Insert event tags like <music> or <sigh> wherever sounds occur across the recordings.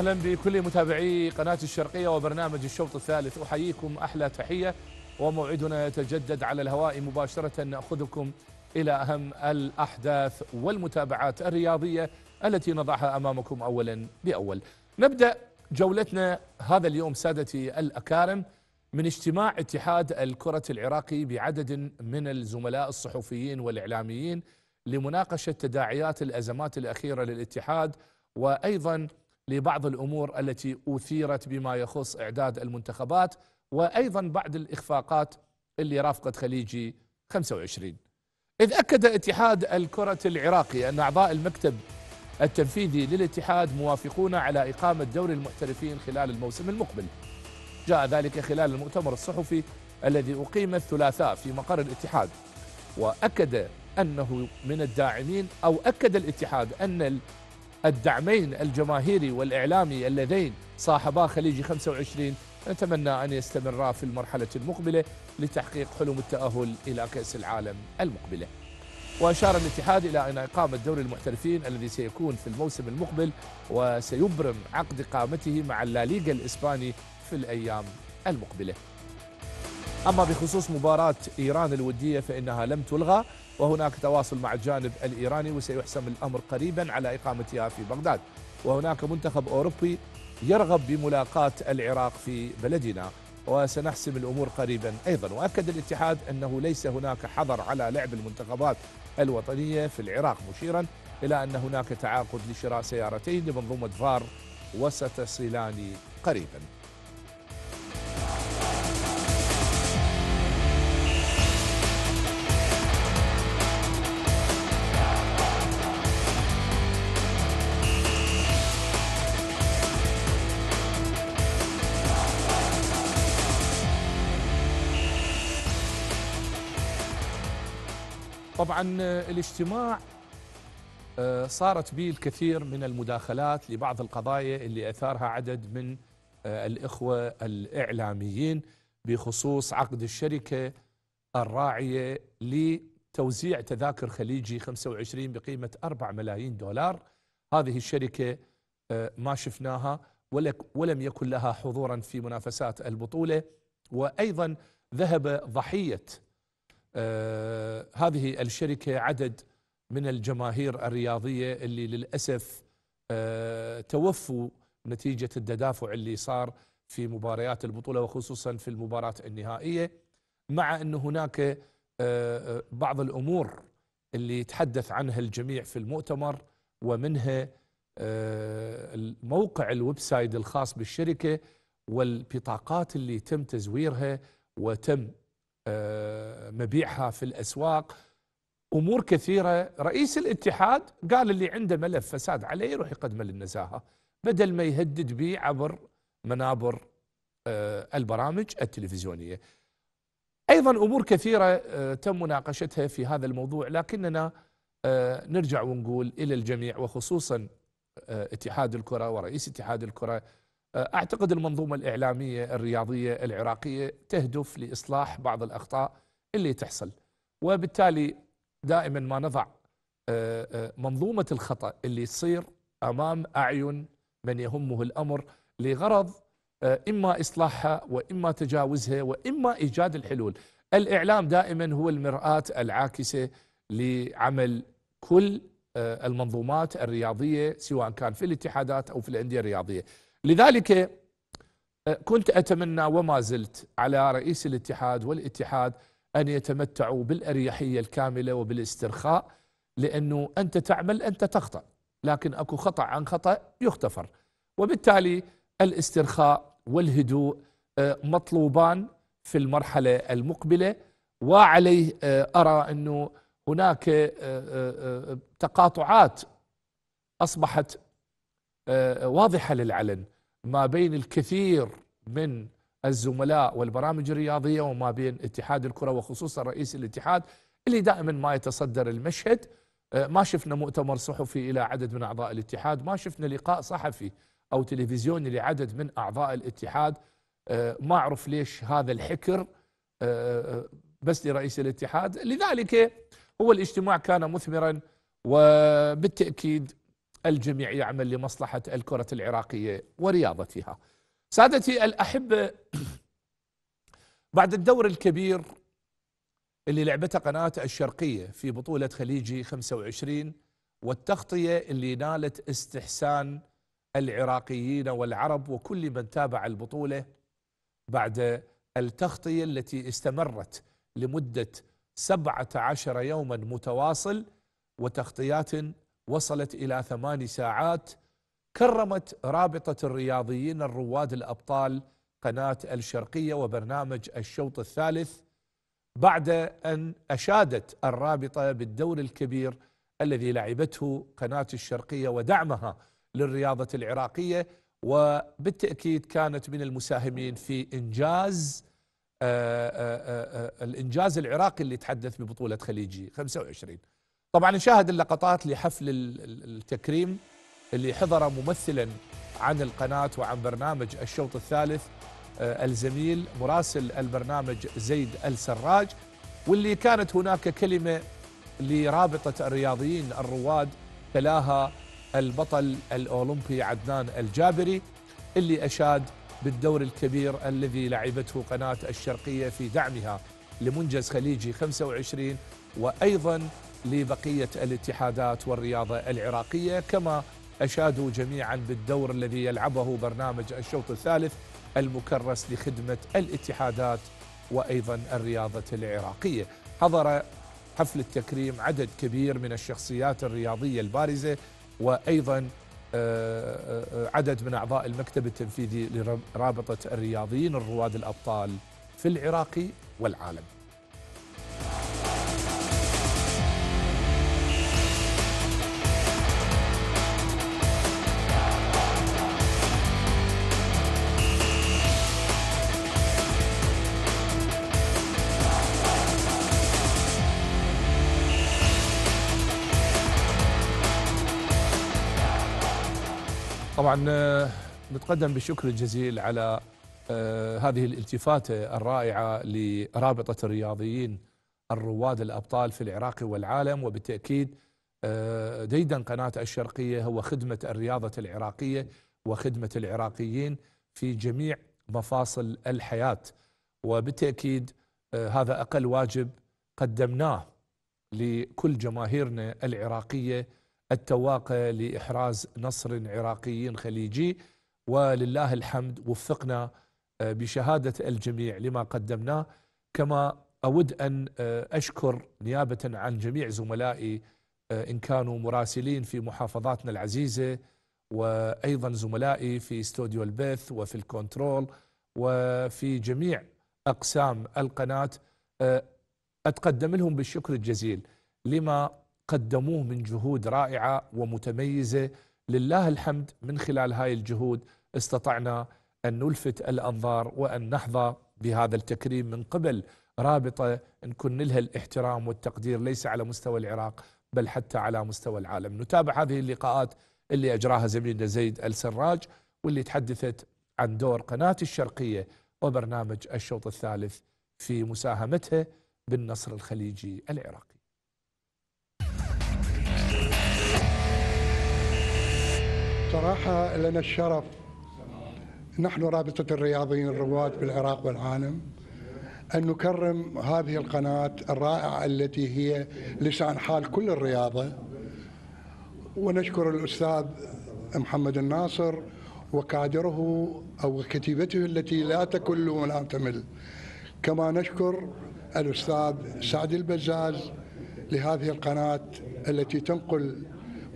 اهلا بكل متابعي قناه الشرقيه وبرنامج الشوط الثالث احييكم احلى تحيه وموعدنا يتجدد على الهواء مباشره ناخذكم الى اهم الاحداث والمتابعات الرياضيه التي نضعها امامكم اولا باول. نبدا جولتنا هذا اليوم سادتي الاكارم من اجتماع اتحاد الكره العراقي بعدد من الزملاء الصحفيين والاعلاميين لمناقشه تداعيات الازمات الاخيره للاتحاد وايضا لبعض الامور التي اثيرت بما يخص اعداد المنتخبات وايضا بعد الاخفاقات اللي رافقت خليجي 25 اذ اكد اتحاد الكره العراقي ان اعضاء المكتب التنفيذي للاتحاد موافقون على اقامه دوري المحترفين خلال الموسم المقبل جاء ذلك خلال المؤتمر الصحفي الذي اقيم الثلاثاء في مقر الاتحاد واكد انه من الداعمين او اكد الاتحاد ان الدعمين الجماهيري والإعلامي اللذين صاحبا خليجي 25 نتمنى أن يستمرا في المرحلة المقبلة لتحقيق حلم التأهل إلى كأس العالم المقبلة وأشار الاتحاد إلى أن إقامة دوري المحترفين الذي سيكون في الموسم المقبل وسيبرم عقد إقامته مع اللاليغا الإسباني في الأيام المقبلة أما بخصوص مباراة إيران الودية فإنها لم تلغى وهناك تواصل مع الجانب الإيراني وسيحسم الأمر قريبا على إقامتها في بغداد وهناك منتخب أوروبي يرغب بملاقاة العراق في بلدنا وسنحسم الأمور قريبا أيضا وأكد الاتحاد أنه ليس هناك حظر على لعب المنتخبات الوطنية في العراق مشيرا إلى أن هناك تعاقد لشراء سيارتين لمنظومة فار وستصلان قريبا طبعا آه، الاجتماع آه، صارت به الكثير من المداخلات لبعض القضايا اللي أثارها عدد من آه، الإخوة الإعلاميين بخصوص عقد الشركة الراعية لتوزيع تذاكر خليجي 25 بقيمة 4 ملايين دولار هذه الشركة ما شفناها ولم يكن لها حضورا في منافسات البطولة وأيضا ذهب ضحية آه، هذه الشركة عدد من الجماهير الرياضية اللي للأسف آه، توفوا نتيجة التدافع اللي صار في مباريات البطولة وخصوصا في المباراة النهائية مع أن هناك آه، بعض الأمور اللي تحدث عنها الجميع في المؤتمر ومنها موقع الويب سايت الخاص بالشركة والبطاقات اللي تم تزويرها وتم آه، مبيعها في الأسواق أمور كثيرة رئيس الاتحاد قال اللي عنده ملف فساد عليه يروح يقدمه للنزاهة بدل ما يهدد به عبر منابر آه، البرامج التلفزيونية أيضا أمور كثيرة آه، تم مناقشتها في هذا الموضوع لكننا نرجع ونقول إلى الجميع وخصوصا اتحاد الكرة ورئيس اتحاد الكرة اعتقد المنظومه الاعلاميه الرياضيه العراقيه تهدف لاصلاح بعض الاخطاء اللي تحصل وبالتالي دائما ما نضع آه، آه، منظومه الخطا اللي تصير امام اعين من يهمه الامر لغرض آه، اما اصلاحها واما تجاوزها واما ايجاد الحلول. الاعلام دائما هو المراه العاكسه لعمل كل المنظومات الرياضيه سواء كان في الاتحادات او في الانديه الرياضيه. لذلك آه، كنت أتمنى وما زلت على رئيس الاتحاد والاتحاد أن يتمتعوا بالأريحية الكاملة وبالاسترخاء لأنه أنت تعمل أنت تخطأ لكن أكو خطأ عن خطأ يغتفر وبالتالي الاسترخاء والهدوء آه، مطلوبان في المرحلة المقبلة وعليه آه، أرى أنه هناك تقاطعات أصبحت آه، واضحة للعلن ما بين الكثير من الزملاء والبرامج الرياضية وما بين اتحاد الكرة وخصوصا رئيس الاتحاد اللي دائما ما يتصدر المشهد آه، ما شفنا مؤتمر صحفي إلى عدد من أعضاء الاتحاد ما شفنا لقاء صحفي أو تلفزيوني لعدد من أعضاء الاتحاد آه، ما أعرف ليش هذا الحكر بس لرئيس الاتحاد لذلك هو الاجتماع كان مثمرا وبالتأكيد الجميع يعمل لمصلحة الكرة العراقية ورياضتها سادتي الأحبة بعد الدور الكبير اللي لعبته قناة الشرقية في بطولة خليجي 25 والتغطية اللي نالت استحسان العراقيين والعرب وكل من تابع البطولة بعد التغطية التي استمرت لمدة 17 يوما متواصل وتغطيات وصلت إلى ثمان ساعات كرمت رابطة الرياضيين الرواد الأبطال قناة الشرقية وبرنامج الشوط الثالث بعد أن أشادت الرابطة بالدور الكبير الذي لعبته قناة الشرقية ودعمها للرياضة العراقية وبالتأكيد كانت من المساهمين في إنجاز آآ آه، آآ آه، آآ آه، الإنجاز العراقي اللي تحدث ببطولة خليجي 25 طبعا نشاهد اللقطات لحفل التكريم اللي حضر ممثلا عن القناة وعن برنامج الشوط الثالث آه، الزميل مراسل البرنامج زيد السراج واللي كانت هناك كلمة لرابطة الرياضيين الرواد تلاها البطل الأولمبي عدنان الجابري اللي أشاد بالدور الكبير الذي لعبته قناة الشرقية في دعمها لمنجز خليجي 25 وأيضا لبقية الاتحادات والرياضة العراقية كما أشادوا جميعا بالدور الذي يلعبه برنامج الشوط الثالث المكرس لخدمة الاتحادات وأيضا الرياضة العراقية حضر حفل التكريم عدد كبير من الشخصيات الرياضية البارزة وأيضا آه، آه، عدد من أعضاء المكتب التنفيذي لرابطة الرياضيين الرواد الأبطال في العراق والعالم طبعا آه، نتقدم بالشكر الجزيل على آه، هذه الالتفاته الرائعه لرابطه الرياضيين الرواد الابطال في العراق والعالم وبالتاكيد آه، ديدن قناه الشرقيه هو خدمه الرياضه العراقيه وخدمه العراقيين في جميع مفاصل الحياه وبالتاكيد هذا اقل واجب قدمناه لكل جماهيرنا العراقيه التواقع لإحراز نصر عراقي خليجي ولله الحمد وفقنا آه، بشهادة الجميع لما قدمناه كما أود أن آه، أشكر نيابة عن جميع زملائي آه، إن كانوا مراسلين في محافظاتنا العزيزة وأيضا زملائي في استوديو البث وفي الكنترول وفي جميع أقسام القناة أتقدم لهم بالشكر الجزيل لما قدموه من جهود رائعة ومتميزة لله الحمد من خلال هاي الجهود استطعنا أن نلفت الأنظار وأن نحظى بهذا التكريم من قبل رابطة كن لها الاحترام والتقدير ليس على مستوى العراق بل حتى على مستوى العالم نتابع هذه اللقاءات اللي أجراها زميلنا زيد السراج واللي تحدثت عن دور قناة الشرقية وبرنامج الشوط الثالث في مساهمتها بالنصر الخليجي العراقي صراحة لنا الشرف نحن رابطة الرياضيين الرواد في العراق والعالم أن نكرم هذه القناة الرائعة التي هي لسان حال كل الرياضة ونشكر الأستاذ محمد الناصر وكادره أو كتيبته التي لا تكل ولا تمل كما نشكر الأستاذ سعد البزاز لهذه القناة التي تنقل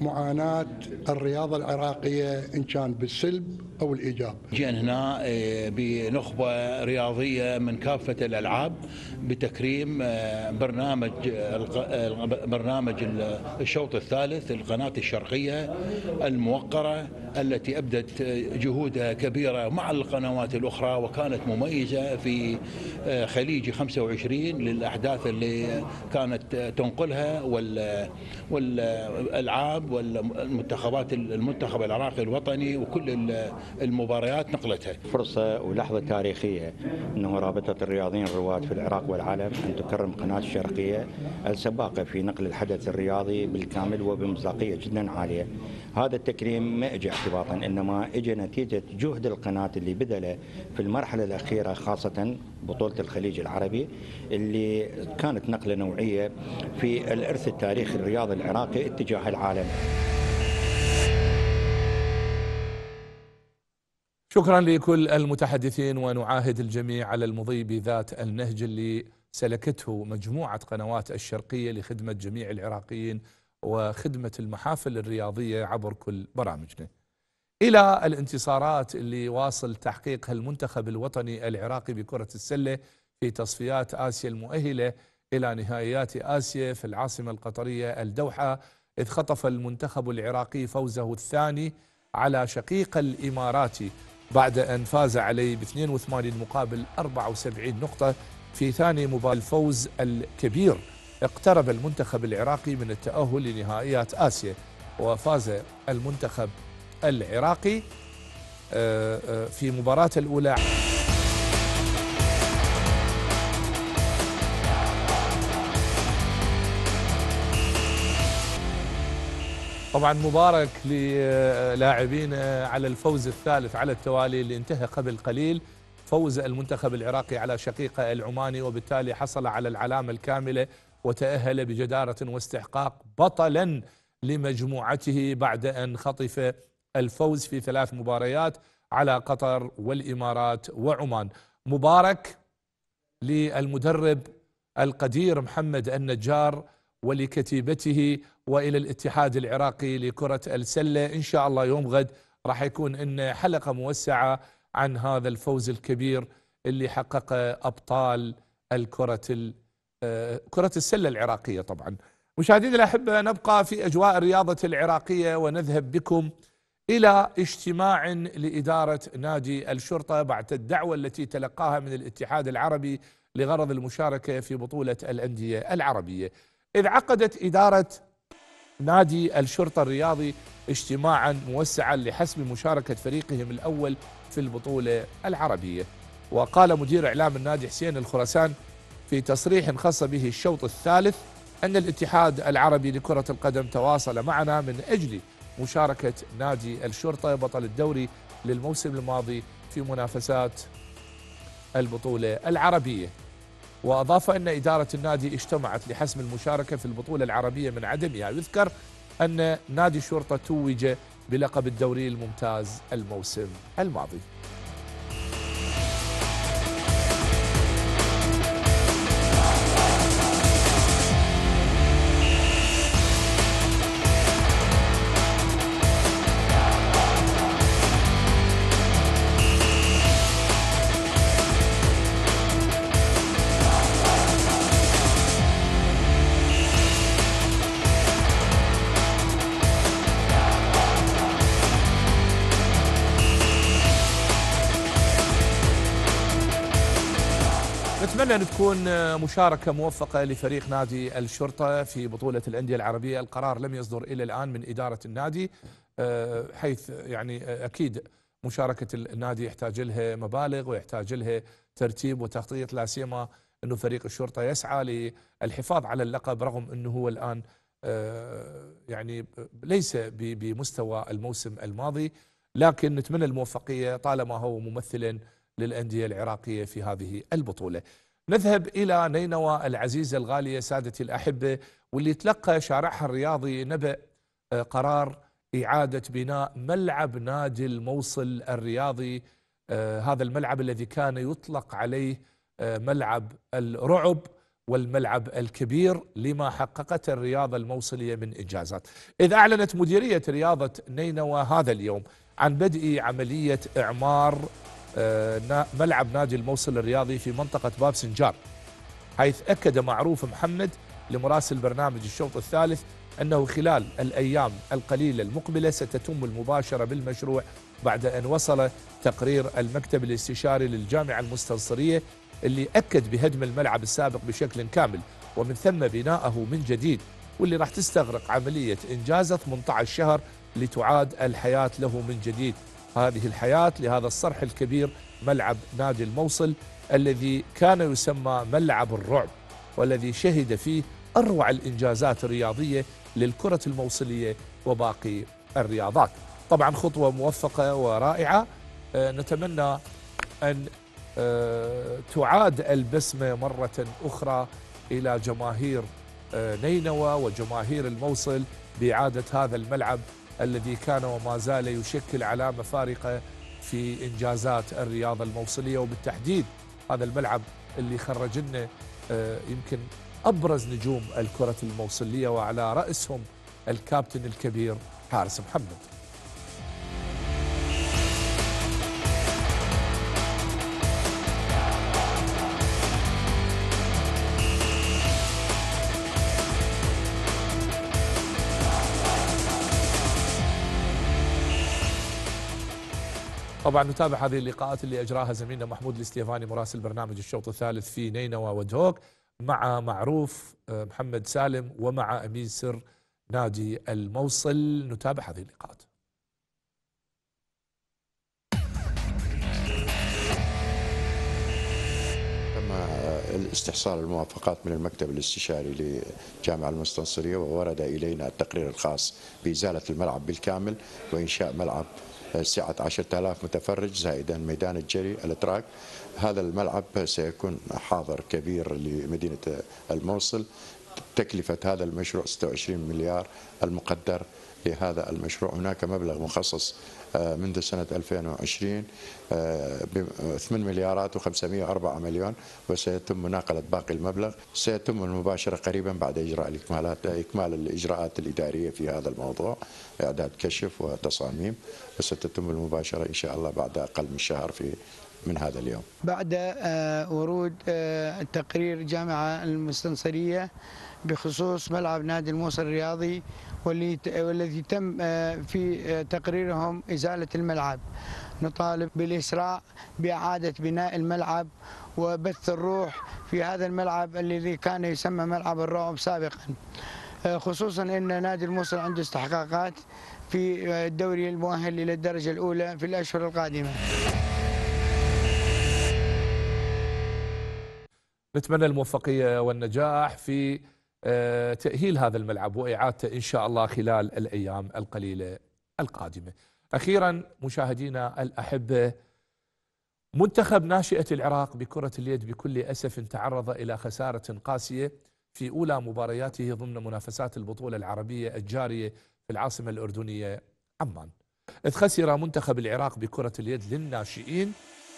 معاناة الرياضة العراقية إن كان بالسلب او الايجاب. جينا هنا آه، بنخبه رياضيه من كافه الالعاب بتكريم آه، برنامج آه، برنامج الشوط الثالث القناه الشرقيه الموقره التي ابدت جهودها كبيره مع القنوات الاخرى وكانت مميزه في خليج 25 للاحداث اللي كانت تنقلها والالعاب والمنتخبات المنتخب العراقي الوطني وكل المباريات نقلتها فرصة ولحظة تاريخية أنه رابطة الرياضيين الرواد في العراق والعالم أن تكرم قناة الشرقية السباقة في نقل الحدث الرياضي بالكامل وبمصداقية جدا عالية هذا التكريم ما اجى اعتباطا انما اجى نتيجه جهد القناه اللي بذله في المرحله الاخيره خاصه بطوله الخليج العربي اللي كانت نقله نوعيه في الارث التاريخي الرياضي العراقي اتجاه العالم. شكرا لكل المتحدثين ونعاهد الجميع على المضي بذات النهج اللي سلكته مجموعة قنوات الشرقية لخدمة جميع العراقيين وخدمة المحافل الرياضية عبر كل برامجنا إلى الانتصارات اللي واصل تحقيقها المنتخب الوطني العراقي بكرة السلة في تصفيات آسيا المؤهلة إلى نهائيات آسيا في العاصمة القطرية الدوحة إذ خطف المنتخب العراقي فوزه الثاني على شقيق الإماراتي بعد أن فاز علي ب 82 مقابل 74 نقطة في ثاني مباراة الفوز الكبير اقترب المنتخب العراقي من التأهل لنهائيات آسيا وفاز المنتخب العراقي آه، آه، في مباراة الأولى طبعا مبارك للاعبين على الفوز الثالث على التوالي اللي انتهى قبل قليل فوز المنتخب العراقي على شقيقه العماني وبالتالي حصل على العلامه الكامله وتاهل بجداره واستحقاق بطلا لمجموعته بعد ان خطف الفوز في ثلاث مباريات على قطر والامارات وعمان مبارك للمدرب القدير محمد النجار ولكتيبته والى الاتحاد العراقي لكره السله ان شاء الله يوم غد راح يكون ان حلقه موسعه عن هذا الفوز الكبير اللي حققه ابطال الكره آه، كره السله العراقيه طبعا مشاهدينا الاحبه نبقى في اجواء الرياضه العراقيه ونذهب بكم الى اجتماع لاداره نادي الشرطه بعد الدعوه التي تلقاها من الاتحاد العربي لغرض المشاركه في بطوله الانديه العربيه إذ عقدت إدارة نادي الشرطة الرياضي اجتماعا موسعا لحسم مشاركة فريقهم الأول في البطولة العربية وقال مدير إعلام النادي حسين الخرسان في تصريح خاص به الشوط الثالث أن الاتحاد العربي لكرة القدم تواصل معنا من أجل مشاركة نادي الشرطة بطل الدوري للموسم الماضي في منافسات البطولة العربية وأضاف أن إدارة النادي اجتمعت لحسم المشاركة في البطولة العربية من عدمها يعني يذكر أن نادي الشرطة توج بلقب الدوري الممتاز الموسم الماضي تكون مشاركة موفقة لفريق نادي الشرطة في بطولة الأندية العربية القرار لم يصدر إلى الآن من إدارة النادي آه، حيث يعني آه، أكيد مشاركة النادي يحتاج لها مبالغ ويحتاج لها ترتيب وتخطيط لا سيما أنه فريق الشرطة يسعى للحفاظ على اللقب رغم أنه هو الآن آه، يعني ليس بمستوى الموسم الماضي لكن نتمنى الموفقية طالما هو ممثلا للأندية العراقية في هذه البطولة نذهب إلى نينوى العزيزة الغالية سادتي الأحبة واللي تلقى شارعها الرياضي نبأ آه، قرار إعادة بناء ملعب نادي الموصل الرياضي آه، هذا الملعب الذي كان يطلق عليه آه، ملعب الرعب والملعب الكبير لما حققته الرياضة الموصلية من إنجازات إذ أعلنت مديرية رياضة نينوى هذا اليوم عن بدء عملية إعمار آه، ملعب نادي الموصل الرياضي في منطقة باب سنجار حيث أكد معروف محمد لمراسل برنامج الشوط الثالث أنه خلال الأيام القليلة المقبلة ستتم المباشرة بالمشروع بعد أن وصل تقرير المكتب الاستشاري للجامعة المستنصرية اللي أكد بهدم الملعب السابق بشكل كامل ومن ثم بناءه من جديد واللي راح تستغرق عملية إنجازه 18 شهر لتعاد الحياة له من جديد هذه الحياة لهذا الصرح الكبير ملعب نادي الموصل الذي كان يسمى ملعب الرعب والذي شهد فيه أروع الإنجازات الرياضية للكرة الموصلية وباقي الرياضات طبعا خطوة موفقة ورائعة آه، نتمنى أن آه، تعاد البسمة مرة أخرى إلى جماهير آه، نينوى وجماهير الموصل بإعادة هذا الملعب الذي كان وما زال يشكل علامة فارقة في إنجازات الرياضة الموصلية وبالتحديد هذا الملعب اللي خرج لنا آه، يمكن أبرز نجوم الكرة الموصلية وعلى رأسهم الكابتن الكبير حارس محمد طبعا نتابع هذه اللقاءات اللي اجراها زميلنا محمود الاستيفاني مراسل برنامج الشوط الثالث في نينوى ودهوك مع معروف آه، محمد سالم ومع امين سر نادي الموصل نتابع هذه اللقاءات آه، استحصال الموافقات من المكتب الاستشاري لجامعة المستنصرية وورد إلينا التقرير الخاص بإزالة الملعب بالكامل وإنشاء ملعب سعة 10000 متفرج زائدا ميدان الجري الاتراك هذا الملعب سيكون حاضر كبير لمدينة الموصل تكلفة هذا المشروع 26 مليار المقدر لهذا المشروع هناك مبلغ مخصص آه، منذ سنة 2020 8 آه، آه، مليارات و504 مليون وسيتم مناقلة باقي المبلغ سيتم المباشرة قريبا بعد إجراء الإكمالات إكمال الإجراءات الإدارية في هذا الموضوع إعداد كشف وتصاميم وستتم المباشرة إن شاء الله بعد أقل من شهر في من هذا اليوم بعد ورود تقرير جامعة المستنصرية بخصوص ملعب نادي الموصل الرياضي والذي تم آه، في آه، تقريرهم إزالة الملعب نطالب بالإسراع بإعادة بناء الملعب وبث الروح في هذا الملعب الذي كان يسمى ملعب الرعب سابقا آه، خصوصا أن نادي الموصل عنده استحقاقات في الدوري المؤهل إلى الدرجة الأولى في الأشهر القادمة نتمنى الموفقية والنجاح في آه، تأهيل هذا الملعب وإعادته إن شاء الله خلال الأيام القليلة القادمة أخيرا مشاهدينا الأحبة منتخب ناشئة العراق بكرة اليد بكل أسف تعرض إلى خسارة قاسية في أولى مبارياته ضمن منافسات البطولة العربية الجارية في العاصمة الأردنية عمان إذ خسر منتخب العراق بكرة اليد للناشئين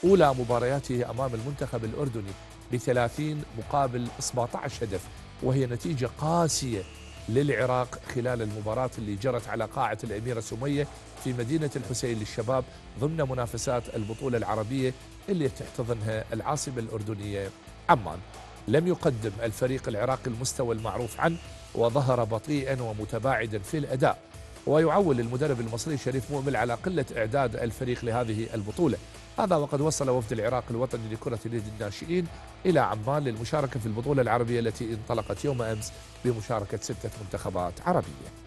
أولى مبارياته أمام المنتخب الأردني بثلاثين مقابل 17 هدف وهي نتيجة قاسية للعراق خلال المباراة اللي جرت على قاعة الأميرة سمية في مدينة الحسين للشباب ضمن منافسات البطولة العربية اللي تحتضنها العاصمة الأردنية عمان لم يقدم الفريق العراقي المستوى المعروف عنه وظهر بطيئا ومتباعدا في الأداء ويعول المدرب المصري شريف مؤمل على قلة إعداد الفريق لهذه البطولة هذا وقد وصل وفد العراق الوطني لكرة اليد الناشئين إلى عمان للمشاركة في البطولة العربية التي انطلقت يوم أمس بمشاركة ستة منتخبات عربية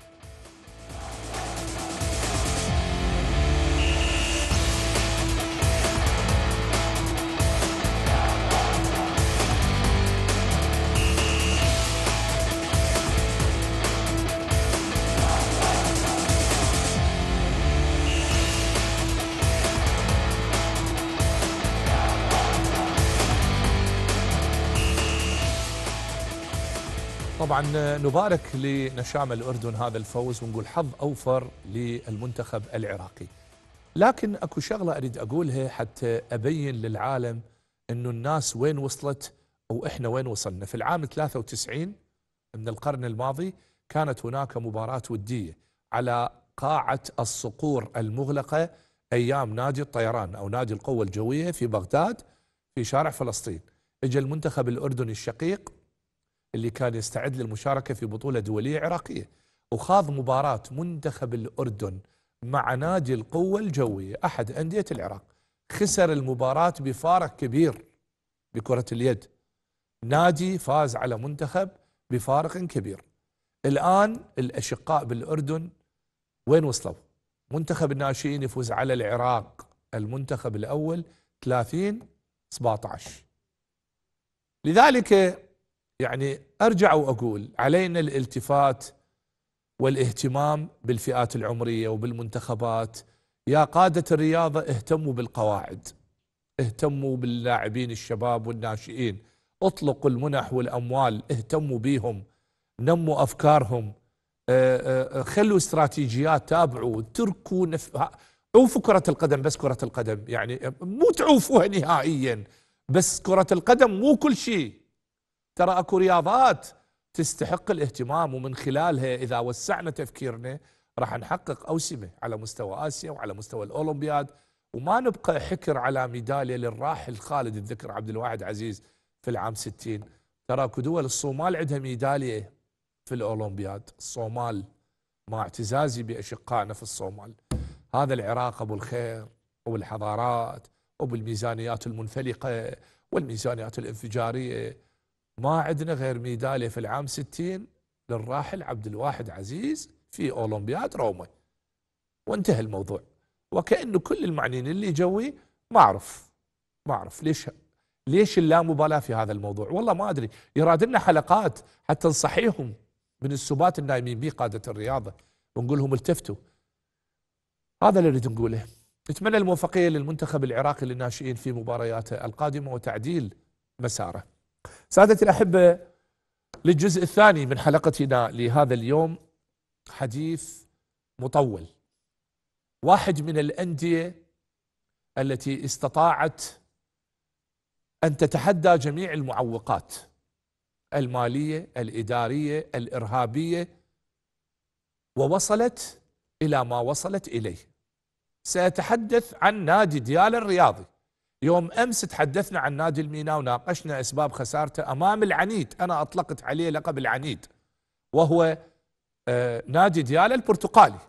نبارك لنشام الأردن هذا الفوز ونقول حظ أوفر للمنتخب العراقي لكن أكو شغلة أريد أقولها حتى أبين للعالم أنه الناس وين وصلت أو إحنا وين وصلنا في العام 93 من القرن الماضي كانت هناك مباراة ودية على قاعة الصقور المغلقة أيام نادي الطيران أو نادي القوة الجوية في بغداد في شارع فلسطين اجى المنتخب الأردني الشقيق اللي كان يستعد للمشاركة في بطولة دولية عراقية وخاض مباراة منتخب الأردن مع نادي القوة الجوية أحد أندية العراق خسر المباراة بفارق كبير بكرة اليد نادي فاز على منتخب بفارق كبير الآن الأشقاء بالأردن وين وصلوا منتخب الناشئين يفوز على العراق المنتخب الأول 30 17 لذلك يعني ارجع واقول علينا الالتفات والاهتمام بالفئات العمريه وبالمنتخبات يا قاده الرياضه اهتموا بالقواعد اهتموا باللاعبين الشباب والناشئين اطلقوا المنح والاموال اهتموا بيهم نموا افكارهم اه اه, آه، خلوا استراتيجيات تابعوا تركوا نف... عوفوا كرة القدم بس كرة القدم يعني مو تعوفوها نهائيا بس كرة القدم مو كل شيء ترى اكو رياضات تستحق الاهتمام ومن خلالها اذا وسعنا تفكيرنا راح نحقق اوسمه على مستوى اسيا وعلى مستوى الاولمبياد وما نبقى حكر على ميداليه للراحل خالد الذكر عبد الواحد عزيز في العام 60 ترى اكو دول الصومال عندها ميداليه في الاولمبياد الصومال مع اعتزازي باشقائنا في الصومال هذا العراق ابو الخير ابو الحضارات ابو الميزانيات المنفلقه والميزانيات الانفجاريه ما عندنا غير ميدالية في العام 60 للراحل عبد الواحد عزيز في أولمبياد روما وانتهى الموضوع وكأنه كل المعنيين اللي جوي ما أعرف ما أعرف ليش ليش اللامبالاة في هذا الموضوع والله ما أدري يراد لنا حلقات حتى نصحيهم من السبات النايمين به قادة الرياضة ونقول لهم التفتوا هذا اللي نريد نقوله نتمنى الموفقية للمنتخب العراقي للناشئين في مبارياته القادمة وتعديل مساره سادتي الأحبة للجزء الثاني من حلقتنا لهذا اليوم حديث مطول واحد من الأندية التي استطاعت أن تتحدى جميع المعوقات المالية الإدارية الإرهابية ووصلت إلى ما وصلت إليه سأتحدث عن نادي ديال الرياضي يوم امس تحدثنا عن نادي الميناء وناقشنا اسباب خسارته امام العنيد انا اطلقت عليه لقب العنيد وهو آه، نادي ديالا البرتقالي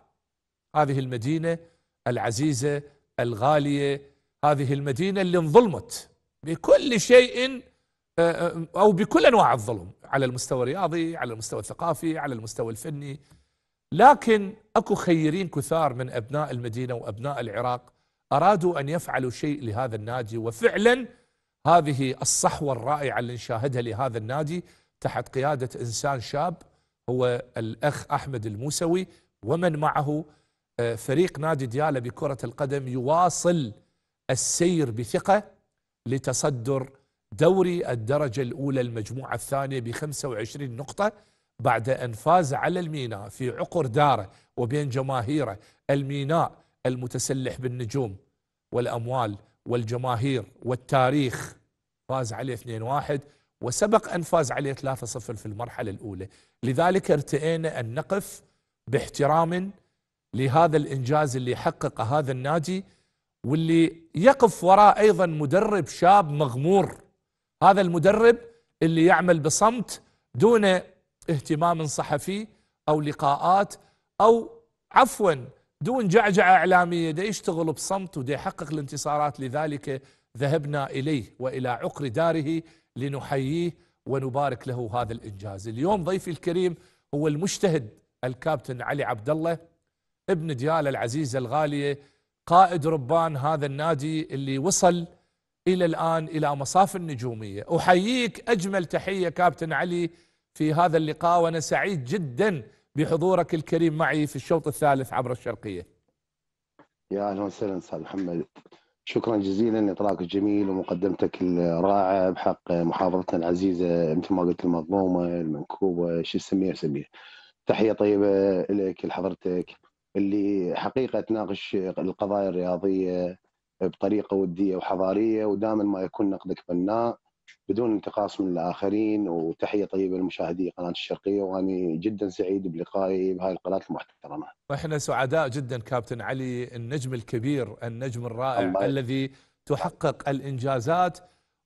هذه المدينه العزيزه الغاليه هذه المدينه اللي انظلمت بكل شيء آه، آه، او بكل انواع الظلم على المستوى الرياضي على المستوى الثقافي على المستوى الفني لكن اكو خيرين كثار من ابناء المدينه وابناء العراق أرادوا أن يفعلوا شيء لهذا النادي وفعلا هذه الصحوة الرائعة اللي نشاهدها لهذا النادي تحت قيادة إنسان شاب هو الأخ أحمد الموسوي ومن معه آه، فريق نادي ديالة بكرة القدم يواصل السير بثقة لتصدر دوري الدرجة الأولى المجموعة الثانية ب 25 نقطة بعد أن فاز على الميناء في عقر داره وبين جماهيره الميناء المتسلح بالنجوم والأموال والجماهير والتاريخ فاز عليه 2-1 وسبق أن فاز عليه 3-0 في المرحلة الأولى لذلك ارتئينا أن نقف باحترام لهذا الإنجاز اللي حقق هذا النادي واللي يقف وراء أيضا مدرب شاب مغمور هذا المدرب اللي يعمل بصمت دون اهتمام صحفي أو لقاءات أو عفوا دون جعجعة إعلامية دا يشتغل بصمت ودا يحقق الانتصارات لذلك ذهبنا إليه وإلى عقر داره لنحييه ونبارك له هذا الإنجاز اليوم ضيفي الكريم هو المجتهد الكابتن علي عبد الله ابن ديالة العزيزة الغالية قائد ربان هذا النادي اللي وصل إلى الآن إلى مصاف النجومية أحييك أجمل تحية كابتن علي في هذا اللقاء وأنا سعيد جداً بحضورك الكريم معي في الشوط الثالث عبر الشرقية يا أهلا وسهلا أستاذ محمد شكرا جزيلا لإطلاقك الجميل ومقدمتك الرائعة بحق محافظتنا العزيزة مثل ما قلت المظلومة المنكوبة شو سميها سميها تحية طيبة لك لحضرتك اللي حقيقة تناقش القضايا الرياضية بطريقة ودية وحضارية ودائما ما يكون نقدك بناء بدون انتقاص من الاخرين وتحيه طيبه لمشاهدي قناه الشرقيه واني جدا سعيد بلقائي بهاي القناه المحترمه. واحنا سعداء جدا كابتن علي النجم الكبير النجم الرائع الله. الذي تحقق الانجازات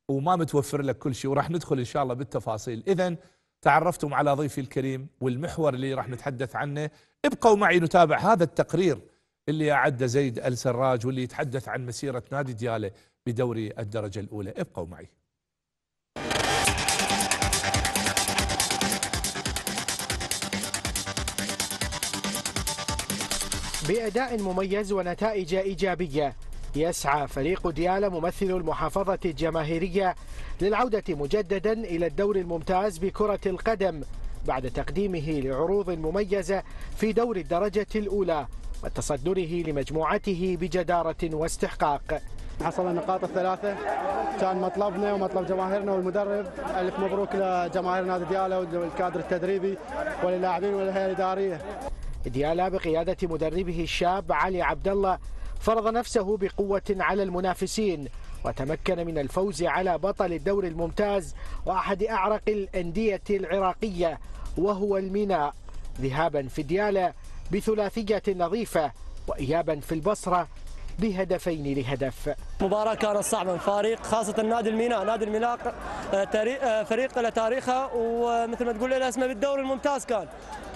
وما متوفر لك كل شيء وراح ندخل ان شاء الله بالتفاصيل، اذا تعرفتم على ضيفي الكريم والمحور اللي راح نتحدث عنه، ابقوا معي نتابع هذا التقرير اللي اعده زيد السراج واللي يتحدث عن مسيره نادي دياله بدوري الدرجه الاولى، ابقوا معي. بأداء مميز ونتائج إيجابية يسعى فريق ديالا ممثل المحافظة الجماهيرية للعودة مجددا إلى الدور الممتاز بكرة القدم بعد تقديمه لعروض مميزة في دور الدرجة الأولى وتصدره لمجموعته بجدارة واستحقاق حصل النقاط الثلاثة كان مطلبنا ومطلب جماهيرنا والمدرب ألف مبروك لجماهير نادي ديالا والكادر التدريبي وللاعبين والهيئة الإدارية ديالا بقيادة مدربه الشاب علي عبد الله فرض نفسه بقوة على المنافسين وتمكن من الفوز على بطل الدور الممتاز وأحد أعرق الأندية العراقية وهو الميناء ذهابا في ديالا بثلاثية نظيفة وإيابا في البصرة بهدفين لهدف مباراة كانت صعبة الفريق خاصة نادي الميناء، نادي الميناء آه، آه، فريق له تاريخه ومثل ما تقول له اسمه بالدوري الممتاز كان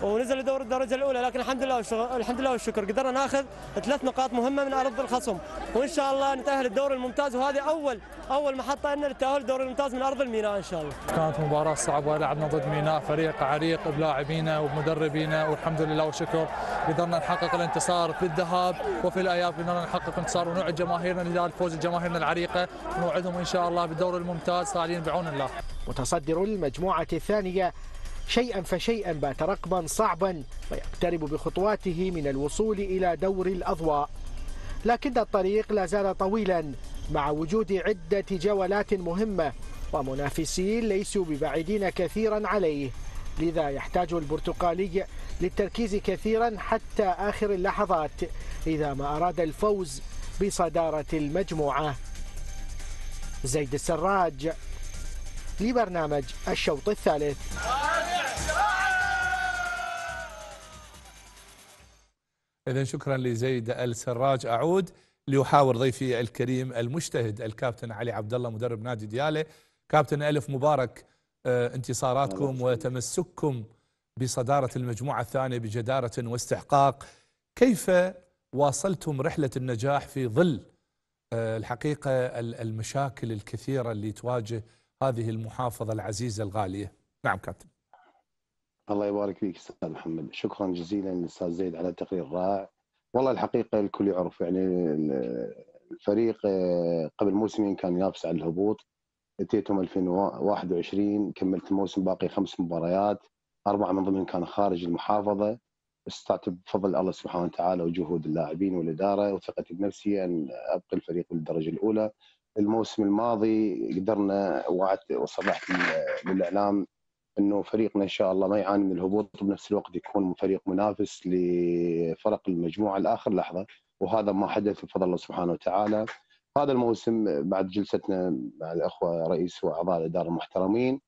ونزل دور الدرجة الأولى لكن الحمد لله والشغل الحمد لله والشكر قدرنا ناخذ ثلاث نقاط مهمة من أرض الخصم وإن شاء الله نتأهل الدوري الممتاز وهذه أول أول محطة لنا للتأهل الدوري الممتاز من أرض الميناء إن شاء الله. كانت مباراة صعبة لعبنا ضد ميناء فريق عريق بلاعبينا وبمدربينا والحمد لله والشكر قدرنا نحقق الانتصار في الذهاب وفي الإياب قدرنا نحقق انتصار ونوع جماهيرنا لدار الفوز جماهيرنا العريقة نوعدهم إن شاء الله بالدور الممتاز صاعدين بعون الله متصدر المجموعة الثانية شيئا فشيئا بات رقما صعبا ويقترب بخطواته من الوصول إلى دور الأضواء لكن الطريق لا زال طويلا مع وجود عدة جولات مهمة ومنافسين ليسوا ببعيدين كثيرا عليه لذا يحتاج البرتقالي للتركيز كثيرا حتى آخر اللحظات إذا ما أراد الفوز بصدارة المجموعة زيد السراج لبرنامج الشوط الثالث إذا شكرا لزيد السراج أعود ليحاور ضيفي الكريم المجتهد الكابتن علي عبد الله مدرب نادي ديالة كابتن ألف مبارك آه، انتصاراتكم وتمسككم بصدارة المجموعة الثانية بجدارة واستحقاق كيف واصلتم رحلة النجاح في ظل آه، الحقيقة المشاكل الكثيرة اللي تواجه هذه المحافظة العزيزة الغالية نعم كابتن الله يبارك فيك استاذ محمد شكرا جزيلا استاذ زيد على التقرير الرائع والله الحقيقه الكل يعرف يعني الفريق آه، قبل موسمين كان ينافس على الهبوط اتيتهم 2021 كملت الموسم باقي خمس مباريات اربعه من ضمنهم كان خارج المحافظه استطعت بفضل الله سبحانه وتعالى وجهود اللاعبين والاداره وثقتي بنفسي ان ابقي الفريق بالدرجه الاولى. الموسم الماضي قدرنا وعدت وصرحت للاعلام انه فريقنا ان شاء الله ما يعاني من الهبوط وبنفس الوقت يكون فريق منافس لفرق المجموعه لاخر لحظه وهذا ما حدث بفضل الله سبحانه وتعالى. هذا الموسم بعد جلستنا مع الاخوه رئيس واعضاء الاداره المحترمين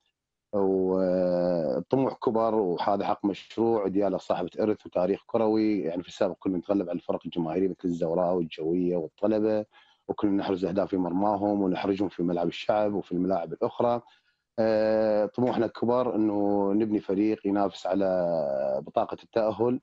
وطموح كبر وهذا حق مشروع ودياله صاحبه ارث وتاريخ كروي يعني في السابق كنا نتغلب على الفرق الجماهيريه مثل الزوراء والجويه والطلبه وكنا نحرز اهداف في مرماهم ونحرجهم في ملعب الشعب وفي الملاعب الاخرى آه، طموحنا كبر انه نبني فريق ينافس على بطاقه التاهل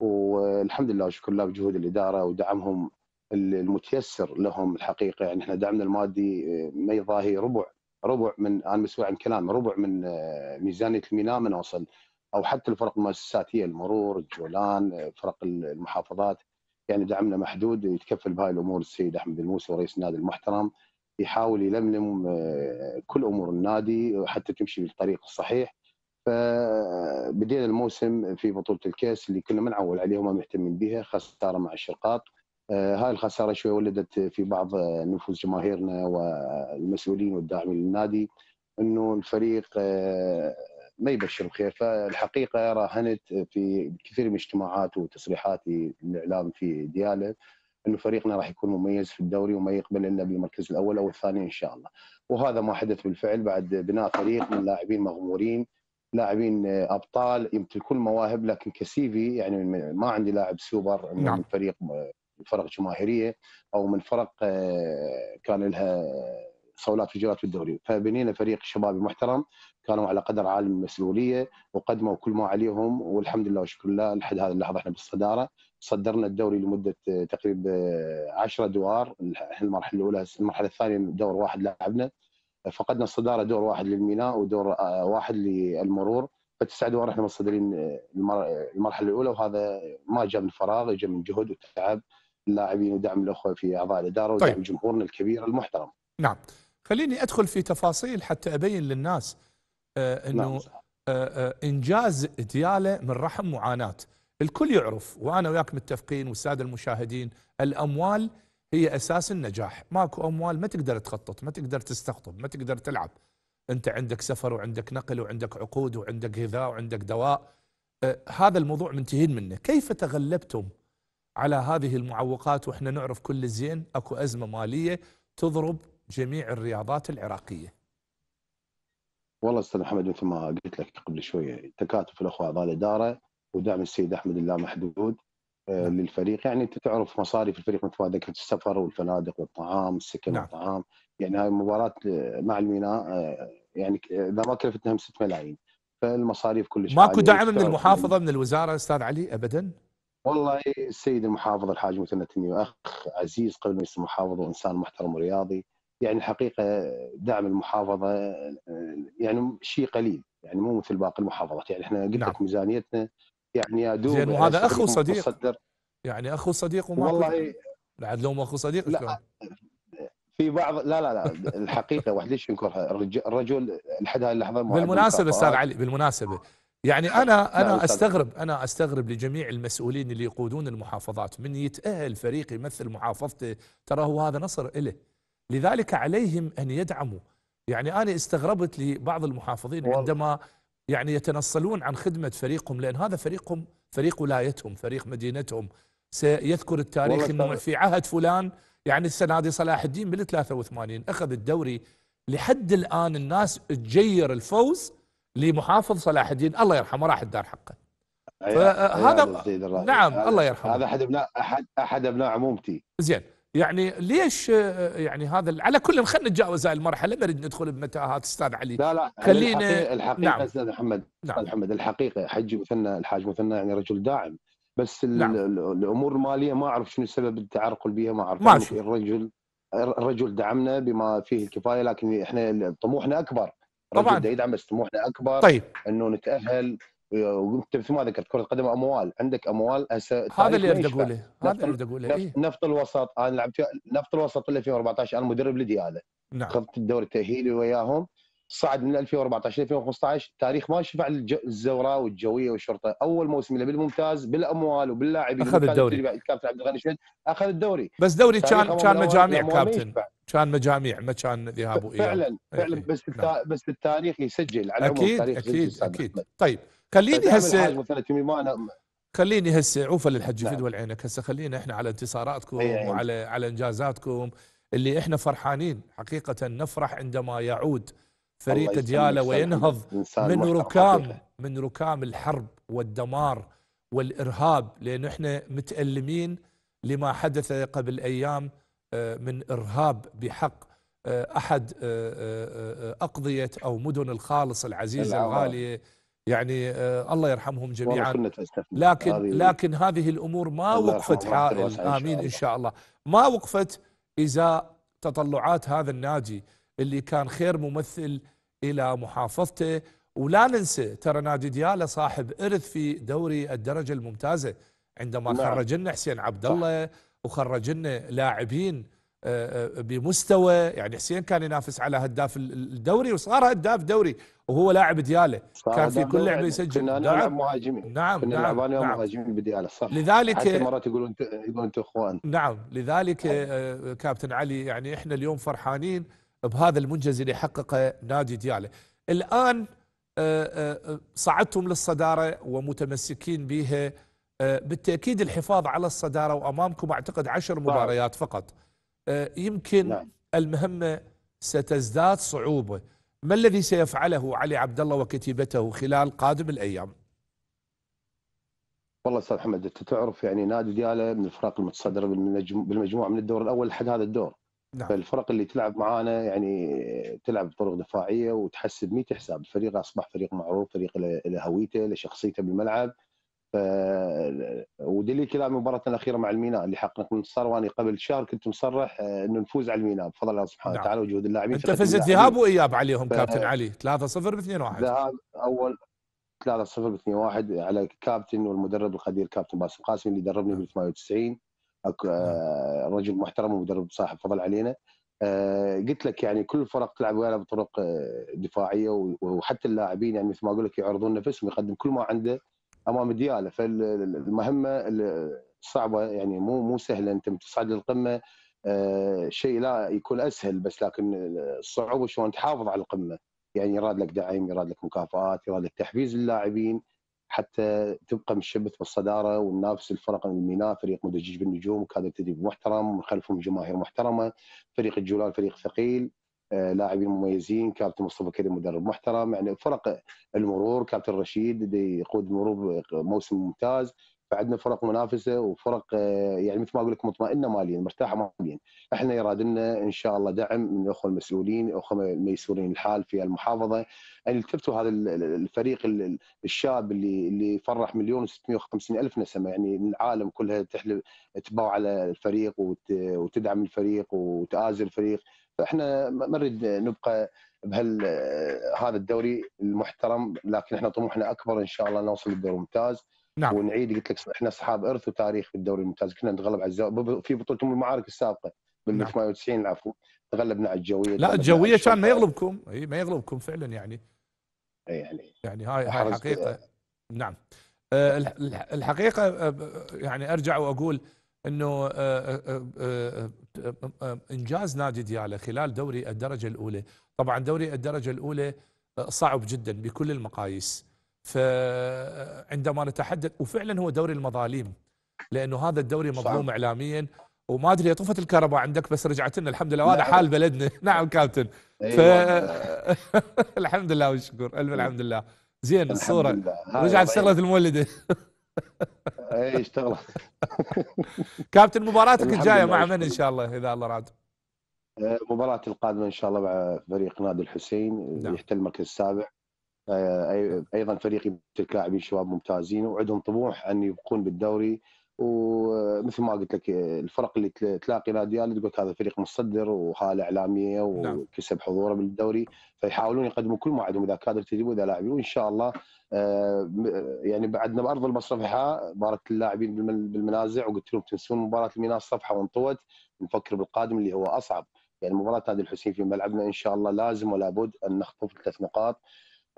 والحمد لله وشكر الله بجهود الاداره ودعمهم المتيسر لهم الحقيقه يعني احنا دعمنا المادي آه، ما يضاهي ربع ربع من انا مسوي عن كلام ربع من آه، ميزانيه الميناء من اوصل او حتى الفرق المؤسساتيه المرور الجولان آه، فرق المحافظات يعني دعمنا محدود يتكفل بهاي الامور السيد احمد الموسى رئيس النادي المحترم يحاول يلملم آه، كل امور النادي حتى تمشي بالطريق الصحيح فبدينا الموسم في بطوله الكاس اللي كنا ما نعول عليهم مهتمين بها خساره مع الشرقاط آه، هاي الخساره شوي ولدت في بعض آه، نفوس جماهيرنا والمسؤولين والداعمين للنادي انه الفريق آه، ما يبشر بخير فالحقيقه راهنت في كثير من اجتماعات وتصريحاتي الاعلام في دياله انه فريقنا راح يكون مميز في الدوري وما يقبل الا بالمركز الاول او الثاني ان شاء الله وهذا ما حدث بالفعل بعد بناء فريق من لاعبين مغمورين لاعبين ابطال يمتلكون مواهب لكن كسيفي يعني ما عندي لاعب سوبر من نعم. فريق فرق جماهيريه او من فرق آه، كان لها صولات وجولات الدوري فبنينا فريق شبابي محترم كانوا على قدر عالي من المسؤوليه وقدموا كل ما عليهم والحمد لله والشكر لله لحد هذه اللحظه احنا بالصداره صدرنا الدوري لمده آه، تقريبا آه، 10 دوار المرحله الاولى المرحله الثانيه دور واحد لعبنا فقدنا الصداره دور واحد للميناء ودور واحد للمرور فتسع دوار احنا متصدرين المرحله الاولى وهذا ما جاء من فراغ جاء من جهد وتعب اللاعبين ودعم الاخوه في اعضاء الاداره ودعم طيب. جمهورنا الكبير المحترم. نعم. خليني ادخل في تفاصيل حتى ابين للناس آه انه نعم. آه،, آه انجاز دياله من رحم معاناه، الكل يعرف وانا وياك متفقين والساده المشاهدين الاموال هي اساس النجاح، ماكو اموال ما تقدر تخطط، ما تقدر تستقطب، ما تقدر تلعب. انت عندك سفر وعندك نقل وعندك عقود وعندك غذاء وعندك دواء آه هذا الموضوع منتهين منه، كيف تغلبتم؟ على هذه المعوقات واحنا نعرف كل زين اكو ازمه ماليه تضرب جميع الرياضات العراقيه. والله استاذ محمد مثل ما قلت لك قبل شويه تكاتف الاخوه اعضاء الاداره ودعم السيد احمد الله محدود آه، نعم. للفريق يعني انت تعرف مصاريف الفريق مثل ما ذكرت السفر والفنادق والطعام السكن نعم. والطعام يعني هاي المباراه آه، مع الميناء آه، يعني اذا ما كلفتنا 6 ملايين فالمصاريف كلش ماكو دعم من المحافظه من الوزاره استاذ علي ابدا؟ والله السيد المحافظ الحاج مثنى واخ عزيز قبل ما يصير محافظ وانسان محترم ورياضي يعني الحقيقه دعم المحافظه يعني شيء قليل يعني مو مثل باقي المحافظات يعني احنا قلت نعم. لك ميزانيتنا يعني يا دوب زين وهذا اخ وصديق مصدر. يعني اخ وصديق وما والله بعد لو اخو صديق لا في بعض لا لا لا الحقيقه واحد ليش ينكرها الرجل لحد هاي اللحظه بالمناسبه استاذ علي بالمناسبه يعني انا انا استغرب انا استغرب لجميع المسؤولين اللي يقودون المحافظات من يتاهل فريق يمثل محافظته ترى هو هذا نصر له لذلك عليهم ان يدعموا يعني انا استغربت لبعض المحافظين عندما يعني يتنصلون عن خدمه فريقهم لان هذا فريقهم فريق ولايتهم فريق مدينتهم سيذكر التاريخ انه في عهد فلان يعني السنه هذه صلاح الدين بال 83 اخذ الدوري لحد الان الناس تجير الفوز لمحافظ صلاح الدين الله يرحمه راح الدار حقه هذا نعم الله يرحمه هذا احد ابناء احد احد ابناء عمومتي زين يعني ليش آه، يعني هذا على كل خلينا نتجاوز هاي المرحله ما نريد ندخل بمتاهات استاذ علي لا لا خلينا الحقيقه, الحقيقة نعم. استاذ محمد نعم. محمد الحقيقه حج مثنى الحاج مثنى يعني رجل داعم بس نعم. الامور الماليه ما اعرف شنو سبب التعرقل بها ما اعرف ماشي. الرجل يعني الرجل دعمنا بما فيه الكفايه لكن احنا طموحنا اكبر طبعا يدعم طموحنا اكبر طيب انه نتاهل وانت ما ذكرت كره قدم اموال عندك اموال هسه هذا اللي ابدا اقوله هذا اللي ابدا اقوله إيه. نفط الوسط انا لعبت نفط الوسط اللي فيه انا مدرب لدي هذا نعم خذت الدوري التاهيلي وياهم صعد من 2014 2015 تاريخ ما شفع الزوراء والجويه والشرطه اول موسم له بالممتاز بالاموال وباللاعبين اخذ الدوري الكابتن عبد الغني شهد اخذ الدوري بس دوري كان كان مجاميع كابتن كان مجاميع ما كان ذهاب واياب فعلا فعلا بس نعم. بس بالتاريخ يسجل على اكيد اكيد اكيد طيب خليني هسه خليني هسه عوفا للحج نعم. فدوى عينك هسه خلينا احنا على انتصاراتكم أيه. وعلى على انجازاتكم اللي احنا فرحانين حقيقه نفرح عندما يعود فريق ديالا وينهض من ركام من ركام الحرب والدمار والارهاب لان احنا متالمين لما حدث قبل ايام آه، من ارهاب بحق آه، احد آه، اقضيه او مدن الخالص العزيزه الغاليه يعني الله يرحمهم جميعا لكن لكن هذه الامور ما وقفت حائل امين ان شاء الله ما وقفت ازاء تطلعات هذا النادي اللي كان خير ممثل الى محافظته ولا ننسى ترى نادي ديالى صاحب ارث في دوري الدرجه الممتازه عندما نعم. خرج لنا حسين عبد الله وخرج لنا لاعبين آه، آه، بمستوى يعني حسين كان ينافس على هداف الدوري وصار هداف دوري وهو لاعب دياله كان في كل لعبه يسجل كنا نلعب نعم. مهاجمين نعم كنا نعم، نلعب انا نعم. مهاجمين بدياله صح لذلك حتى مرات يقولون يقولون انتم اخوان نعم لذلك آه، كابتن علي يعني احنا اليوم فرحانين بهذا المنجز اللي حققه نادي ديالى الآن آه، آه، صعدتم للصدارة ومتمسكين بها آه، بالتأكيد الحفاظ على الصدارة وأمامكم أعتقد عشر نعم. مباريات فقط يمكن نعم. المهمة ستزداد صعوبة ما الذي سيفعله علي عبد الله وكتيبته خلال قادم الأيام والله استاذ حمد انت تعرف يعني نادي دياله من الفرق المتصدره بالمجموعه من الدور الاول لحد هذا الدور نعم. فالفرق اللي تلعب معانا يعني تلعب بطرق دفاعيه وتحسب 100 حساب الفريق اصبح فريق معروف فريق لهويته لشخصيته بالملعب ف ودليل كلام مباراتنا الاخيره مع الميناء اللي حققت انتصار وانا قبل شهر كنت مصرح آه، انه نفوز على الميناء بفضل الله سبحانه نعم. وتعالى وجهود اللاعبين انت فزت ذهاب واياب عليهم ف... كابتن علي 3-0 ب 2-1 ذهاب اول 3-0 ب 2-1 على الكابتن والمدرب القدير كابتن باسم قاسم اللي دربني نعم. بال 98 نعم. آه، رجل محترم ومدرب صاحب فضل علينا آه، قلت لك يعني كل الفرق تلعب ويانا بطرق آه، دفاعيه وحتى اللاعبين يعني مثل ما اقول لك يعرضون نفسهم يقدم كل ما عنده امام دياله فالمهمه الصعبه يعني مو مو سهله انت تصعد للقمه شيء لا يكون اسهل بس لكن الصعوبه شلون تحافظ على القمه يعني يراد لك دعم يراد لك مكافآت يراد لك تحفيز للاعبين حتى تبقى مشبث بالصداره وننافس الفرق الميناء فريق مدجج بالنجوم وكادر تدريب محترم ومن خلفهم جماهير محترمه فريق الجولان فريق ثقيل آه، لاعبين مميزين كابتن مصطفى كريم مدرب محترم يعني فرق المرور كابتن رشيد يقود المرور موسم ممتاز فعندنا فرق منافسه وفرق آه، يعني مثل ما اقول لك مطمئنه ماليا مرتاحه ماليا، احنا يراد لنا ان شاء الله دعم من الاخوه المسؤولين، الاخوه الميسورين الحال في المحافظه ان يعني يلتفتوا هذا الفريق الشاب اللي اللي فرح مليون و650 الف نسمه يعني من العالم كلها تحلب تباوع على الفريق وتدعم الفريق وتآزر الفريق، فاحنا ما نريد نبقى بهال آه، هذا الدوري المحترم لكن احنا طموحنا اكبر ان شاء الله نوصل للدوري الممتاز نعم ونعيد قلت لك احنا اصحاب ارث وتاريخ في الدوري الممتاز كنا نتغلب على الزو... في بطوله أمم المعارك السابقه بال 98 نعم. العفو تغلبنا على الجويه لا الجويه كان ما يغلبكم اي ما يغلبكم فعلا يعني يعني يعني هاي حقيقه نعم آه، الحقيقه آه، آه، يعني ارجع واقول انه انجاز نادي ديالى خلال دوري الدرجه الاولى طبعا دوري الدرجه الاولى صعب جدا بكل المقاييس فعندما نتحدث وفعلا هو دوري المظاليم لانه هذا الدوري مظلوم اعلاميا وما ادري طفت الكهرباء عندك بس رجعت لنا الحمد لله وهذا حال بلدنا <laughs> نعم كابتن أيوة. ف... <laughs> الحمد لله والشكر الف أيوة. الحمد لله زين الصوره رجعت شغله المولده <laughs> اي اشتغلت كابتن مباراتك الجايه مع من ان شاء الله اذا الله راد المباراه آه، القادمه ان شاء الله مع فريق نادي الحسين نعم. يحتل المركز السابع آه، ايضا فريقي تلك لاعبين شباب ممتازين وعندهم طموح ان يبقون بالدوري ومثل ما قلت لك الفرق اللي تلاقي ناديال تقول هذا فريق مصدر وهاله اعلاميه نعم. وكسب حضوره بالدوري فيحاولون يقدموا كل ما عندهم اذا كادر تجيبوا اذا لاعبين وان شاء الله آه، آه، يعني بعدنا بارض المصرفحه مباراه اللاعبين بالمنازع وقلت لهم تنسون مباراه الميناء الصفحه وانطوت نفكر بالقادم اللي هو اصعب يعني مباراه نادي الحسين في ملعبنا ان شاء الله لازم ولا بد ان نخطف ثلاث نقاط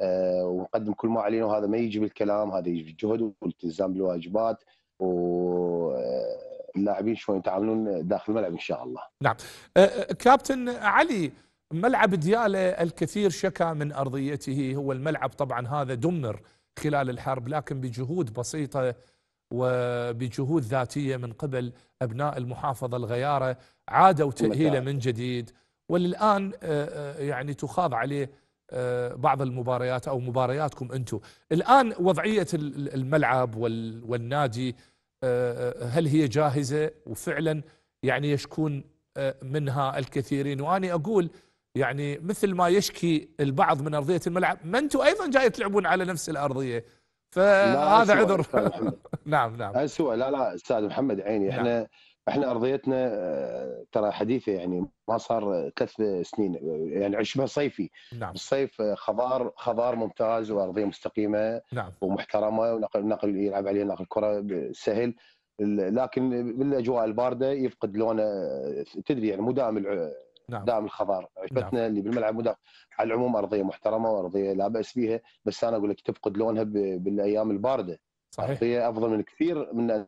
آه، ونقدم كل ما علينا وهذا ما يجي بالكلام هذا يجي بالجهد والالتزام بالواجبات و آه، اللاعبين شلون يتعاملون داخل الملعب ان شاء الله. نعم. آه، كابتن علي ملعب ديالة الكثير شكا من ارضيته هو الملعب طبعا هذا دمر خلال الحرب لكن بجهود بسيطه وبجهود ذاتيه من قبل ابناء المحافظه الغياره عادوا تاهيله من جديد وللان يعني تخاض عليه آه، بعض المباريات او مبارياتكم انتم الان وضعيه الملعب والنادي آه، آه، هل هي جاهزه وفعلا يعني يشكون منها الكثيرين واني اقول يعني مثل ما يشكي البعض من ارضيه الملعب ما انتم ايضا جاي تلعبون على نفس الارضيه فهذا عذر <laughs> نعم نعم اسوء لا لا استاذ محمد عيني نعم. احنا احنا ارضيتنا آه، ترى حديثه يعني ما صار ثلاث سنين يعني عشبها صيفي نعم. الصيف آه، خضار خضار ممتاز وارضيه مستقيمه نعم. ومحترمه ونقل نقل يلعب عليه نقل كره سهل لكن بالاجواء البارده يفقد لونه آه، تدري يعني مو دائم نعم. دائم الخضار عشبتنا نعم. اللي بالملعب مدافع على العموم ارضيه محترمه وارضيه لا باس بها بس انا اقول لك تفقد لونها بالايام البارده صحيح هي افضل من كثير من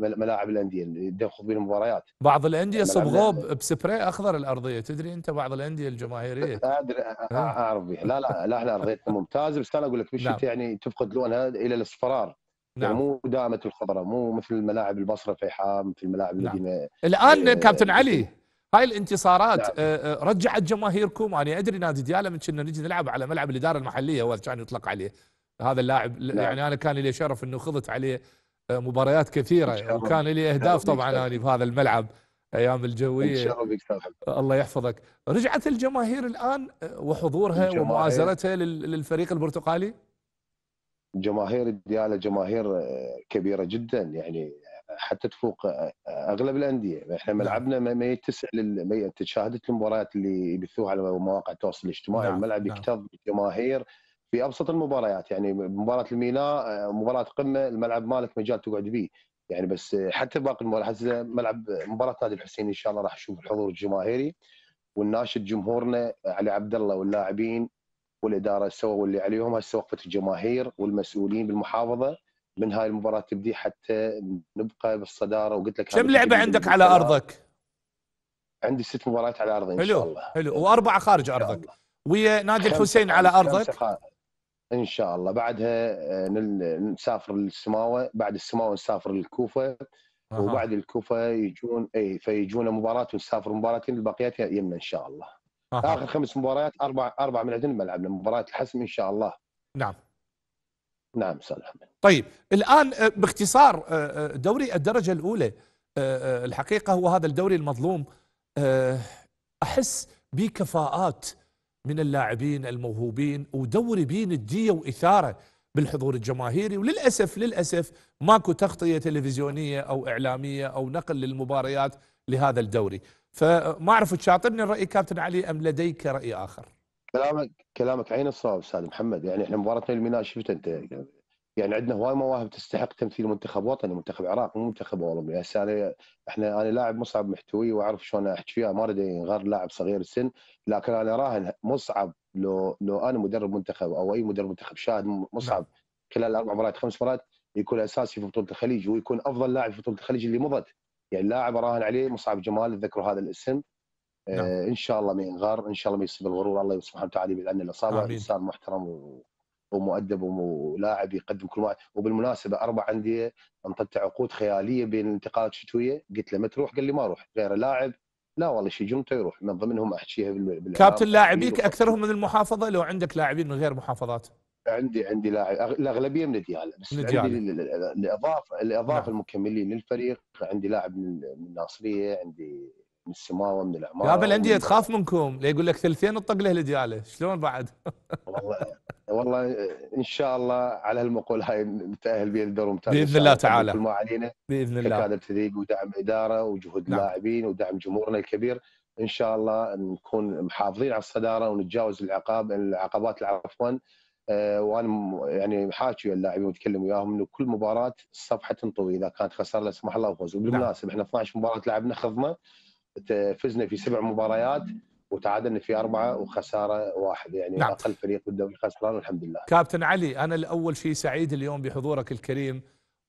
ملاعب الانديه اللي ياخذ بهم المباريات بعض الانديه صبغوه بسبراي اخضر الارضيه تدري انت بعض الانديه الجماهيريه ادري اعرف بها لا لا لا احنا ارضيتنا ممتازه بس انا اقول لك بالشتاء نعم. يعني تفقد لونها الى الاصفرار يعني نعم. يعني مو دائمه الخضراء مو مثل ملاعب البصره حام مثل الملاعب نعم. المدينه الان آه، كابتن علي نعم. هاي الانتصارات نعم. آه، آه، رجعت جماهيركم انا ادري نادي ديالا من كنا نجي نلعب على ملعب الاداره المحليه هو كان يطلق عليه هذا اللاعب نعم. يعني انا كان لي شرف انه خضت عليه مباريات كثيره وكان لي اهداف طبعا انا في هذا الملعب ايام الجويه الله يحفظك رجعت الجماهير الان آه، وحضورها ومؤازرتها للفريق البرتقالي جماهير الدياله جماهير آه، كبيره جدا يعني حتى تفوق آه، اغلب الانديه احنا نعم. ملعبنا ما يتسع لل... شاهدت المباريات اللي يبثوها على مواقع التواصل الاجتماعي نعم. الملعب نعم. يكتظ بالجماهير في ابسط المباريات يعني مباراه الميناء آه، مباراه قمه الملعب مالك مجال تقعد فيه يعني بس حتى باقي المباريات حتى ملعب مباراه نادي الحسين ان شاء الله راح نشوف الحضور الجماهيري والناشد جمهورنا علي عبد الله واللاعبين والاداره سووا اللي عليهم هسه وقفت الجماهير والمسؤولين بالمحافظه من هاي المباراه تبدي حتى نبقى بالصداره وقلت لك كم لعبه عندك على ارضك؟ عندي ست مباريات على ارضي ان شاء الله حلو حلو واربعه خارج ارضك ويا نادي الحسين على ارضك ان شاء الله بعدها آه، نسافر للسماوه بعد السماوه نسافر للكوفه أه. وبعد الكوفه يجون اي فيجونا مباراه ونسافر مباراتين الباقيات يمنا ان شاء الله أه. اخر خمس مباريات اربع اربع من عندنا ملعبنا مباراه الحسم ان شاء الله نعم نعم استاذ طيب الان آه، باختصار آه، دوري الدرجه الاولى الحقيقه هو هذا الدوري المظلوم احس بكفاءات من اللاعبين الموهوبين ودوري بين الدية وإثارة بالحضور الجماهيري وللأسف للأسف ماكو تغطية تلفزيونية أو إعلامية أو نقل للمباريات لهذا الدوري فما أعرف تشاطرني الرأي كابتن علي أم لديك رأي آخر كلامك كلامك عين الصواب استاذ محمد يعني احنا مباراه الميناء شفت انت يعني عندنا هواي مواهب تستحق تمثيل منتخب وطني منتخب عراق مو منتخب اولمبي هسه انا احنا انا لاعب مصعب محتوي واعرف شلون احكي وياه ما اريد غير لاعب صغير السن لكن انا راهن مصعب لو لو انا مدرب منتخب او اي مدرب منتخب شاهد نعم. مصعب خلال اربع مرات خمس مرات يكون اساسي في بطوله الخليج ويكون افضل لاعب في بطوله الخليج اللي مضت يعني لاعب راهن عليه مصعب جمال ذكروا هذا الاسم نعم. آه ان شاء الله ما ينغر ان شاء الله ما يصيب الغرور الله سبحانه وتعالى يبعد الاصابه انسان محترم و... ومؤدب ولاعب يقدم كل واحد وبالمناسبه اربع انديه انطت عقود خياليه بين الانتقالات الشتويه قلت له ما تروح قال لي ما اروح غير لاعب لا والله شيء جمته يروح من ضمنهم احشيها بال كابتن يعني لاعبيك اكثرهم من المحافظه لو عندك لاعبين من غير محافظات عندي عندي لاعب الاغلبيه من الديالى بس من الديالة. عندي الاضافه الاضافه نعم. المكملين للفريق عندي لاعب من الناصريه عندي من السماوه من العماره يا الانديه تخاف منكم لا يقول لك ثلثين الطق له الدياله شلون بعد؟ والله والله ان شاء الله على المقول هاي نتاهل بها الدور الممتاز باذن الله تعالى كل ما علينا باذن الله كادر تذيق ودعم اداره وجهود نعم. لاعبين ودعم جمهورنا الكبير ان شاء الله نكون محافظين على الصداره ونتجاوز العقاب العقبات عفوا آه، وانا يعني حاكي ويا اللاعبين واتكلم وياهم انه كل مباراه الصفحه تنطوي اذا كانت خساره لا سمح الله وفوز نعم. وبالمناسبه احنا 12 مباراه لعبنا خضنا فزنا في سبع مباريات وتعادلنا في أربعة وخسارة واحد يعني نعم. أقل فريق بالدوري خسران والحمد لله كابتن علي أنا الأول شيء سعيد اليوم بحضورك الكريم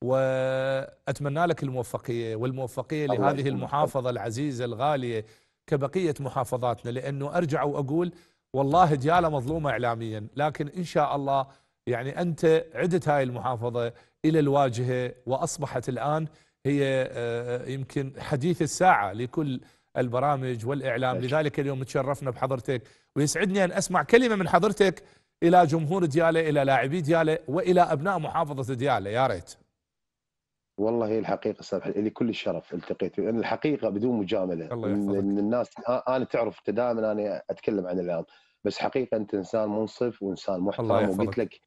وأتمنى لك الموفقية والموفقية لهذه المحافظة العزيزة الغالية كبقية محافظاتنا لأنه أرجع وأقول والله دياله مظلومة إعلاميا لكن إن شاء الله يعني أنت عدت هاي المحافظة إلى الواجهة وأصبحت الآن هي آه، آه، يمكن حديث الساعة لكل البرامج والإعلام لذلك اليوم تشرفنا بحضرتك ويسعدني أن أسمع كلمة من حضرتك إلى جمهور ديالة إلى لاعبي ديالة وإلى أبناء محافظة ديالة يا ريت والله الحقيقة استاذ لي كل الشرف التقيت أنا الحقيقة بدون مجاملة الله من الناس آه، أنا تعرف دائما أنا أتكلم عن الإعلام بس حقيقة أنت إنسان منصف وإنسان محترم وقلت لك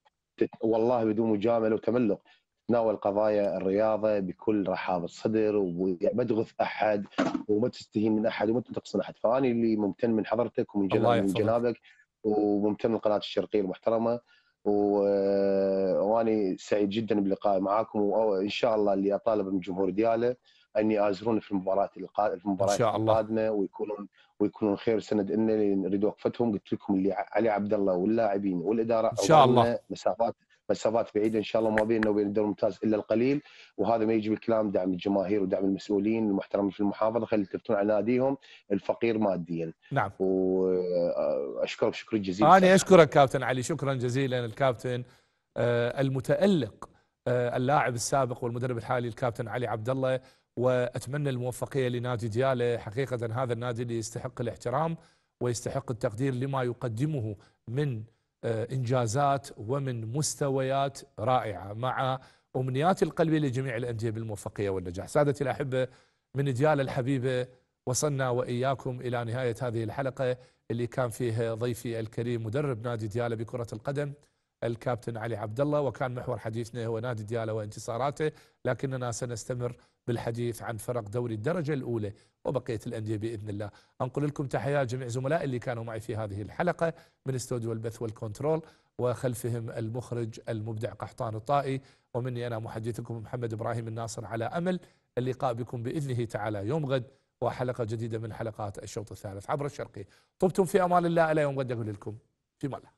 والله بدون مجامله وتملق تتناول قضايا الرياضه بكل رحابه صدر وما تغث احد وما تستهين من احد وما تنتقص من احد فاني اللي ممتن من حضرتك ومن جناب من جنابك وممتن للقناه الشرقيه المحترمه آه، واني سعيد جدا بلقائي معاكم وان آه، شاء الله اللي اطالب من جمهور دياله ان يازرون في المباراه القا... في المباراه القادمه ويكونون ويكونون خير سند لنا نريد وقفتهم قلت لكم اللي علي عبد الله واللاعبين والاداره ان شاء الله مسافات مسافات بعيده ان شاء الله ما بيننا وبين الدوري الممتاز الا القليل وهذا ما يجي بالكلام دعم الجماهير ودعم المسؤولين المحترمين في المحافظه خلي يلتفتون على ناديهم الفقير ماديا نعم واشكرك شكرا جزيلا انا اشكرك كابتن علي شكرا جزيلا الكابتن آه، المتالق آه، اللاعب السابق والمدرب الحالي الكابتن علي عبد الله واتمنى الموفقيه لنادي دياله حقيقه هذا النادي اللي يستحق الاحترام ويستحق التقدير لما يقدمه من آه، انجازات ومن مستويات رائعه مع امنيات القلب لجميع الانديه بالموفقيه والنجاح. سادتي الاحبه من ديال الحبيبه وصلنا واياكم الى نهايه هذه الحلقه اللي كان فيها ضيفي الكريم مدرب نادي ديالى بكره القدم الكابتن علي عبد الله وكان محور حديثنا هو نادي ديالى وانتصاراته لكننا سنستمر بالحديث عن فرق دوري الدرجة الأولى وبقية الأندية بإذن الله أنقل لكم تحيا جميع زملائي اللي كانوا معي في هذه الحلقة من استوديو البث والكنترول وخلفهم المخرج المبدع قحطان الطائي ومني أنا محدثكم محمد إبراهيم الناصر على أمل اللقاء بكم بإذنه تعالى يوم غد وحلقة جديدة من حلقات الشوط الثالث عبر الشرقي طبتم في أمان الله إلى يوم غد أقول لكم في مالله